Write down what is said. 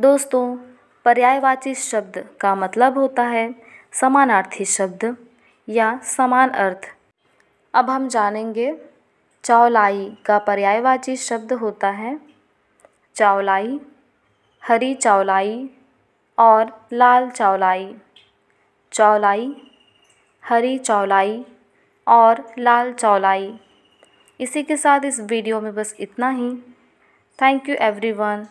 दोस्तों पर्यायवाची शब्द का मतलब होता है समानार्थी शब्द या समान अर्थ अब हम जानेंगे चावलाई का पर्यायवाची शब्द होता है चावलाई हरी चावलाई और लाल चावलाई चौलाई हरी चावलाई और लाल चावलाई इसी के साथ इस वीडियो में बस इतना ही थैंक यू एवरीवन